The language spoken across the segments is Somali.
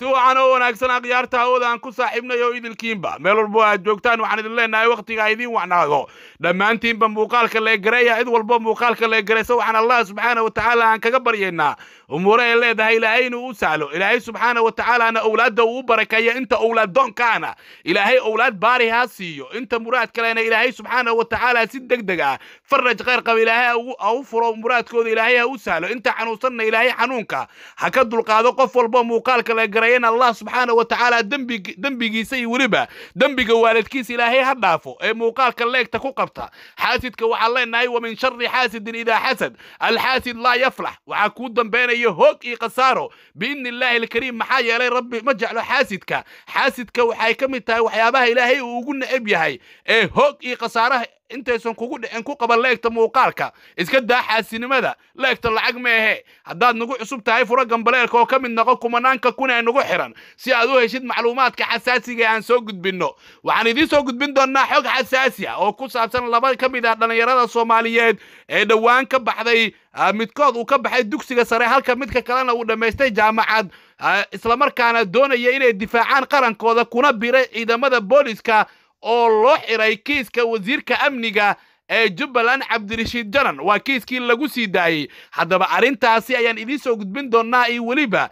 si wacan oo wanaagsan akhyaarta hawada aan ku saaxiibnayo idilkiinba meel walbo aad joogtaan waxaan idin leenahay wakhtiga idiin wacnaado dhammaantiinba muuqaalka la egareeya cid walbo muuqaalka la egareysa waxaan allah subxaana watacaala aan kaga baryaynaa umuure ay leedahay ilaahay inuu u sahlo ilaahay subxaana watacaalaana owlaadda uu u barakeeya inta owlaaddoonkaana ilaahay owlaad baari ha siiyo inta muraad kalena ilaahay subxaana watacaala si deg deg ah faraj khayr qaba ilaahay ha furo muraadkooda ilaahay ha u sahlo inta xanuunsanna ilaahay xanuunka ha ka dulqaado qof walbo muuqaalka la egareeya lahaayeen allah subxaana wa tacaala dembigiisa iyo weliba dembiga waalidkiisa ilaahay ha dhaafo ee muuqaalka leegta ku qabta xaasidka waxaan leenahay wa min shari xaasidin idaa xasad alxaasid laa yaflax waxaa kuu dambaynaya hoog iyo khasaaro biidni illaahi alkariim maxaa yeelay rabbi ma jeclo xaasidka xaasidka waxay ka mid tahay waxyaabaha ilaahay uu ugu necab yahay ee hoog iyo khasaaraha intaysan kugu dhicin ku qaban leegta muuqaalka iska daa xaasinimada laegta lacag meehe haddaad nagu cusub tahay furo gambaleelka oo ka mid noqo kumanaanka kun ee nagu xiran si aad u heshid macluumaadka xasaasiga ee aan soo gudbinno waxaan idiin soo gudbin doonnaa xog xasaasiya ah oo ku saabsan laba ka mid ah dhallinyarada soomaaliyeed ee dhowaan ka baxday ah, midkood uu ka baxay dugsiga sare halka midka kalena uu dhammaystay jaamacad ah, islamarkaana doonaya inay difaacaan qarankooda kuna biray ciidamada booliska oo loo xiray kiiska wasiirka amniga ee jubbaland cabdirashiid janan waa kiiskii lagu sii daayey haddaba arrintaasi ayaan idiin soo gudbin doonnaa iyo weliba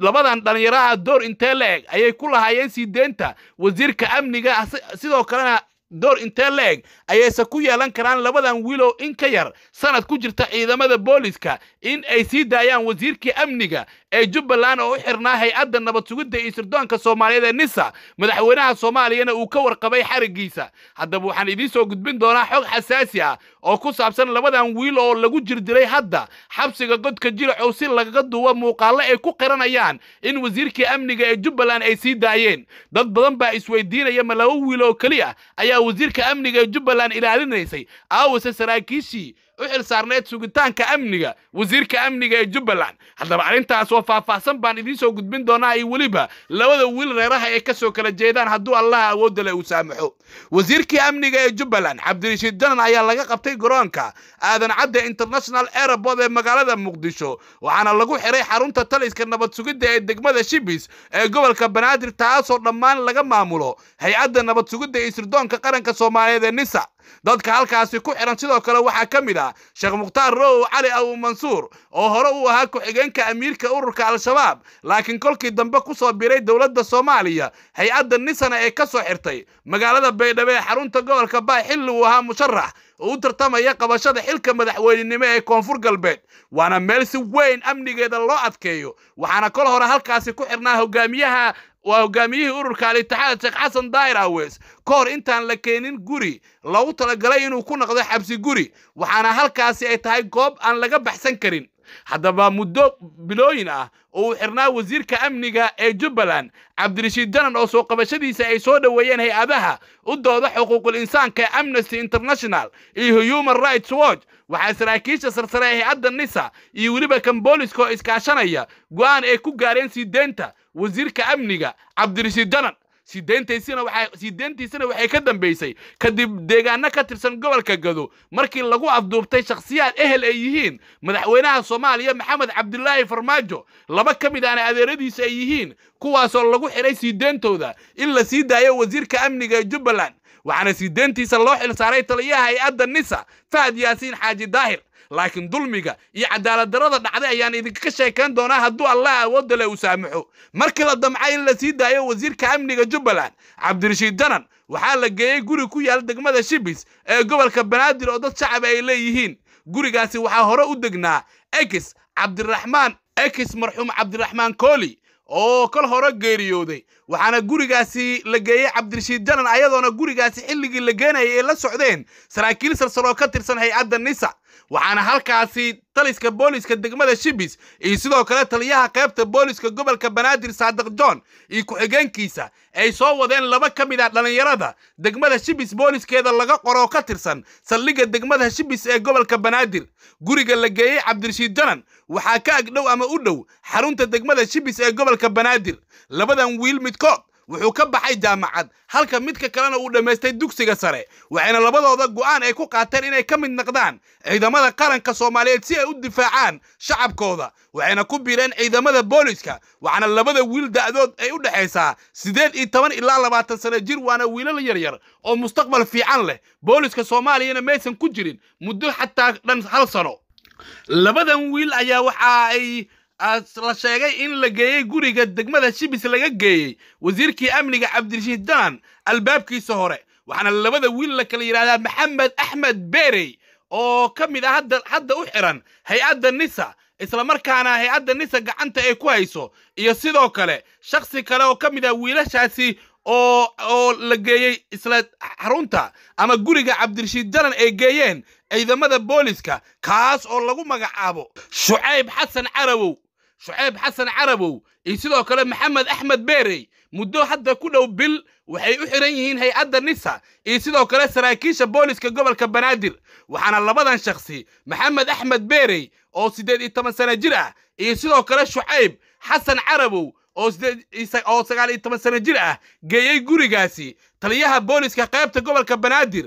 labadan dhallinyaraha door intee la eg ayay ku lahaayeen sii deynta wasiirka amniga sidoo kalena door intee la eg ayayse ku yeelan karaan labadan wiilow in ka yar sanad ku jirta ciidamada booliiska in ay sii daayaan wasiirkii amniga ee jubbaland oo u xirnaa hay-adda nabad sugidda iyo sirdoonka soomaaliyeed ee nisa madaxweynaha soomaaliyana uu ka warqabay xariggiisa haddaba waxaan idiin soo gudbin doonaa xog xasaasi ah oo ku saabsan labadan wiil oo lagu jirdilay hadda xabsiga godka jirac oo si lagaga duuba muuqaallo ay ku qiranayaan in wasiirkii amniga ee jubbaland ay sii daayeen dad badan baa isweydiinaya ma laba wiil oo keliya ayaa wasiirka amniga ee jubbaland ilaalinaysay aawase saraakiishii u xil saarneed sugitaanka amniga wasiirka amniga ee jubbaland haddaba arrintaas oo faahfaahsan baan idiin soo gudbin doonaa iyo weliba labada wiil reeraha ay ka soo kala jeedaan hadduu allaha leh uu saamaxo wasiirkii amniga ee jubbaland cabdirashiid janan ayaa laga qabtay garoonka aadan cadda international airabord ee magaalada muqdisho waxaana lagu xiray xarunta taliska nabad sugidda ee degmada shibis ee gobolka banaadir taasoo dhammaan laga maamulo hay-adda nabad sugidda ee sirdoonka qaranka soomaaliyeed ee nisa dadka halkaasi ku xihan sidoo kale waxaa ka mid ah sheekh mukhtaar row cali abu mansuur mansuur oo hore uu ahaa ku-xigeenka amiirka ururka al-shabaab laakiin kolkii dambe ku soo biray dowladda soomaaliya hay-adda nisana ee ka soo xirtay magaalada baydhabe ee xarunta gobolka baay xilli uu ahaa musharax oo u tartamaya qabashada xilka madaxweynenimo ee koonfur galbeed waana meel si weyn amnigeeda loo adkeeyo waxaana kol hore halkaasi ku xirnaa hogaamiyaha waa hogaamiyihii ururka alitixaada sheekh xasan daahir aweys ka hor intaan la keenin guri loogu talagalay inuu ku noqdo xabsi guri waxaana halkaasi ay tahay goob aan laga baxsan karin haddaba muddo bilooyin ah oo uu xirnaa wasiirka amniga ee jubbaland cabdirashiid janan oo soo qabashadiisa ay soo dhoweeyeen hay-adaha u dooda xuquuqul insaanka ee amnesty international iyo human rights watch waxaa saraakiisha sarsare ee hay-adda nisa iyo weliba kan oo iskaashanaya go'aan ay ku gaareen siideenta wasiirka amniga cabdirashiid janan sideentiisana waxay ka dambaysay kadib deegaano ka tirsan gobolka gado markii lagu afduubtay shakhsiyaad ehel ay yihiin madaxweynaha soomaaliya maxamed cabdulaahi farmaajo laba ka mid aana adeeradiisa ay yihiin kuwaasoo lagu xidhay siideentooda in la sii daayo wasiirka amniga ee jubbaland waxaana siideentiisa loo xilsaaray taliyaha hay-adda nisa fahad yaasiin xaaji daahir laakiin dulmiga iyo cadaaladdarrada dhacday ayaan idinka sheekayn doonaa hadduu allah awoodda leh uu saamaxo markii la damcay in la sii daayo wasiirka amniga jubbaland cabdirashiid janan waxaa la geeyey guri ku yaal degmada shibis ee gobolka banaadir oo dad shacaba ay leeyihiin gurigaasi waxaa hore u degnaa ekis cabdiraxmaan ekis marxuum cabdiraxmaan kooli oo kol hore geeriyooday waxaana gurigaasi la geeyey cabdirashiid jalan ayadoona gurigaasi xilligii la geenayay ee la socdeen saraakiil salsaloo ka tirsan hay-adda nisa waxaana halkaasi taliska booliska degmada shibis iyo sidoo kale taliyaha qaybta booliska gobolka banaadir saadiq john iyo ku-xigeenkiisa ay soo wadeen laba ka mid ah dhallinyarada degmada shibis booliskeeda laga qoroo ka tirsan saldhigga degmada shibis ee gobolka banaadir guriga la geeyey cabdirashiid janan waxaa ka agdhow ama u dhow xarunta degmada shibis ee gobolka banaadir labadan wiil midkood wuxuu ka baxay jaamacad halka midka kalena uu dhammaystay dugsiga sare waxayna labadooda go'aan ay ku qaateen inay ka mid naqdaan ciidamada qaranka soomaaliyeed si ay u difaacaan shacabkooda waxayna ku biireen ciidamada booliiska waxaana labada wiil da'dood ay u dhexaysaa siddeed iyo toban ilaa labaatan sano jir waana wiilal yaryar oo mustaqbal fiican leh booliiska soomaaliyana maysan ku jirin muddo xataa dhan hal sano labadan wiil ayaa waxa ay la sheegay in la geeyey guriga degmada shibis laga geeyey wasiirkii amniga cabdirashiid albaabkiisa hore waxaana labada wiil la kala yidhaahdaa maxamed axmed berey oo ka mid ah hadda u xiran hay-adda nisa islamarkaana hay-adda nisa gacanta ay ku hayso iyo sidoo kale shakhsi kale oo ka mid ah wiilashaasi oo oo la geeyey isla xarunta ama guriga cabdirashiid dalan ay geeyeen ciidamada booliska kaas oo lagu magacaabo shucayb xasan carawow shuceyb xasan carabow iyo sidoo kale maxamed axmed beerey muddo hadda ku dhow bil waxay u xiran yihiin hay-adda nisa iyo sidoo kale saraakiisha booliska gobolka banaadir waxaana labadan shakhsi maxamed axmed beerey oo siddeed iyo toban sano jir ah iyo sidoo kale shucayb xasan carabow oo sagaal iyo toban sano jir ah geeyey gurigaasi taliyaha booliska qaybta gobolka banaadir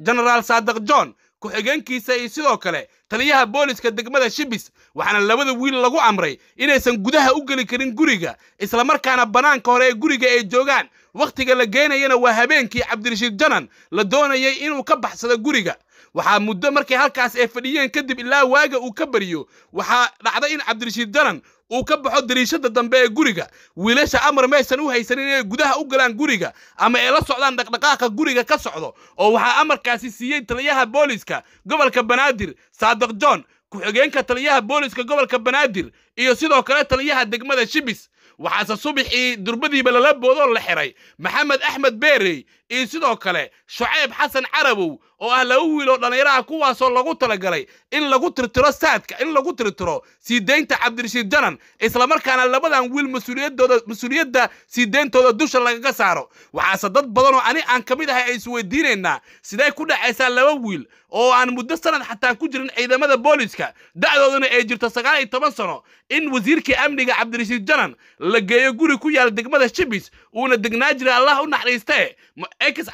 jenaraal saadiq john ku-xigeenkiisa iyo sidoo kale taliyaha booliska degmada shibis waxaana labada wiil lagu amray inaysan gudaha u geli karin guriga isla markaana bannaanka hore ee guriga ay joogaan wakhtiga la geenayana waa habeenkii cabdirashiid janan la doonayay inuu ka baxsado guriga waxaa muddo markay halkaas ay fadhiyeen kadib ilaa waaga uu ka baryo waxaa dhacday in cabdirashiid daran uu ka baxo dariishada dambe ee guriga wiilasha amar maysan u haysanin inay gudaha u galaan guriga ama ay la socdaan dhaqdhaqaaqa guriga ka socdo oo waxaa amarkaasi siiyey taliyaha booliiska gobolka banaadir saadiq john ku-xigeenka taliyaha booliiska gobolka banaadir iyo sidoo kale taliyaha degmada shibis waxaase subaxii durbadiiba lala boodoo la xiray maxamed axmed beerey iyo sidoo kale shucayb xasan carabow oo ah laba wiil oo dhallinyaraha kuwaasoo lagu talagalay in lagu tirtiro saadka in lagu tirtiro sii deynta cabdirashiid janan islamarkaana labadan wiil mas-uuliyadooda mas-uuliyadda sii deyntooda dusha lagaga saaro waxaase dad badanoo ani aan ka mid ahay ay isweydiinaynaa siday ku dhacaysaa laba wiil oo aan muddo sanad xataa ku jirin ciidamada booliiska da'doodana ay jirto sagaal iyo toban sano in wasiirkii amniga cabdirashiid janan la geeyo guri ku yaal degmada shibis uuna degnaa jira allah u naxariistee ex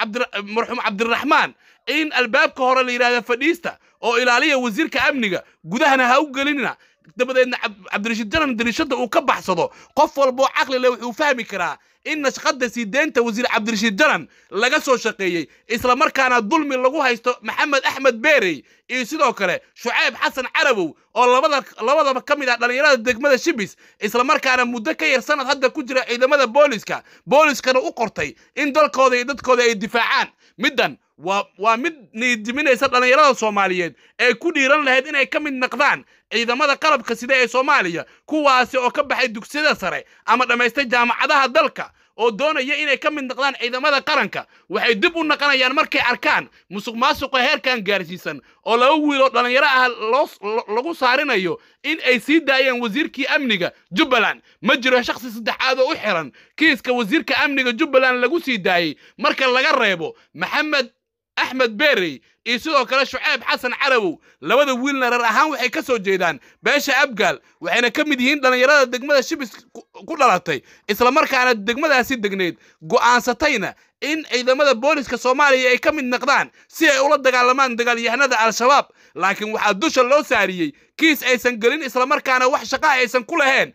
marxuum cabdiraxmaan in albaabka hore la yidhahda fadhiista oo ilaaliya wasiirka amniga gudahana ha u gelinina dabadeedna cabdirashiid janan dariishadda uu ka baxsado qof walboo caqli leh wuxuu fahmi karaa in nashqadda sii deynta wasiir cabdirashiid janan laga soo shaqeeyey isla markaana dulmi lagu haysto maxamed axmed beerey iyo sidoo kale shucayb xasan carabow oo labada labadaba ka mid ah dhallinyarada degmada shibis isla markaana muddo ka yar sannad hadda ku jira ciidamada booliska booliiskana u qortay in dalkooda iyo dadkooda ay difaacaan middan waa mid niidiminaysa dhallinyarada soomaaliyeed ee ku dhiiran lahayd inay ka mid naqdaan ciidamada qalabka sida ee soomaaliya kuwaasi oo ka baxay dugsiyada sare ama dhammaystay jaamacadaha dalka oo doonaya inay ka mid noqdaan ciidamada qaranka waxay dib u naqanayaan markay arkaan musuq maasuqa heerkan gaarsiisan oo laba wiilo dhallinyaro ah lagu saarinayo in ay sii daayeen wasiirkii amniga jubbaland ma jiro shakhsi saddexaad oo u xiran kiiska wasiirka amniga jubbaland lagu sii daayey marka laga reebo maxamed axmed berry iyo sidoo kale shuceyb xasan carabow labada wiilna reer ahaan waxay ka soo jeedaan beesha abgaal waxayna ka mid yihiin dhallinyarada degmada shibis ku dhalatay islamarkaana degmadaasi degneyd go'aansatayna in ciidamada booliska soomaaliya ay ka mid naqdaan si ay ula dagaalamaan dagaalyahanada al-shabaab laakiin waxaa dusha loo saariyey kiis aysan gelin islamarkaana wax shaqaha aysan ku laheen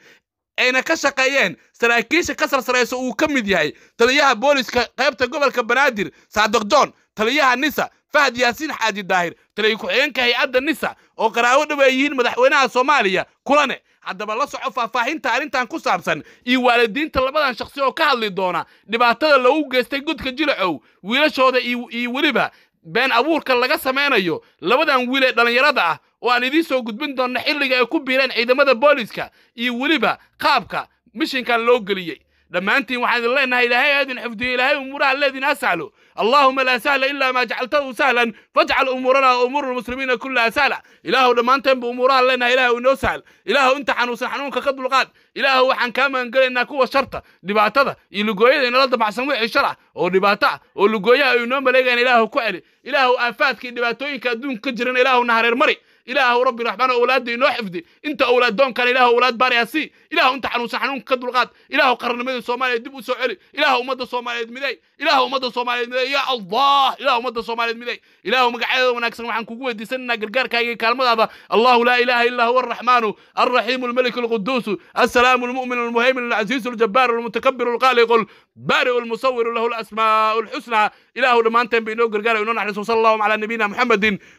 ayna ka shaqeeyeen saraakiisha ka sarsarayso uu ka mid yahay taliyaha booliska qaybta gobolka banaadir saadiq john taliyaha nisa fahad yaasiin xaaji daahir taliya ku-xigeenka hay-adda nisa oo qaraawo dhow ay yihiin madaxweynaha soomaaliya kulane haddaba la soco faahfaahinta arrintan ku saabsan iyo waalidiinta labadan shakhsi oo ka hadli doona dhibaatada lagu geystay gudka jilacow wiilashooda iyo weliba been abuurka laga samaynayo labadan wiil ee dhallinyarada ah oo aan idiin soo gudbin doonna xilliga ay ku biireen ciidamada booliiska iyo weliba qaabka mishinkan loo geliyey dhammaantiin waxaan idin leenahay ilaahay aadin xifdiyo ilaahay umuuraha aladiina as'alu allahuma laa sahla ilaa maa jacaltahu sahlan fajcal umuurana umuuru lmuslimiina kullaha sahla ilaahuw dhammaanteen bu umuuraha leenahay ilaahw inoo sahl ilaahw inta xanuunsan xanuunka ka dulqaad ilaahw waxaan kaa magangelaynaa kuwa sharta dhibaatada iyo lugooyada inala damacsan wixii shar ah oo dhibaato ah oo lugooyaha ay inoo maleegayan ilaahuw ku celi ilaahuw aafaadka iyo dhibaatooyinka adduunka ka jiran ilaahuw nahareer mari ilaahu rabbi raxmaan awlaadda inoo xifdi inta owlaaddoonkan ilaah owlaad baariha si inta xanuunsan xanuunka ka dulqaad ilaah qarnimadii soomaaliya dib u soo celi ilaah ummadda soomaaliyeed miday ilaah ummadda soomaaliyeed miday ya allah ilaah ummadda soomaaliyeed miday ilaahu magacadeeda wanaagsan waxaan kugu weydiisanaynaa gargaarkaaga iyo kaalmadaada allahu laa ilaaha illaa huwa arraxmaanu alraxiimu almeliku alquduusu assalaamu almu'minu almuhaymin alcasiisu aljabaaru almutakabiru alqaaliqu البارئ المصور له الأسماء الحسنى إله دمانتين بإنه قرقار إنه نحن صلى الله على نبينا محمد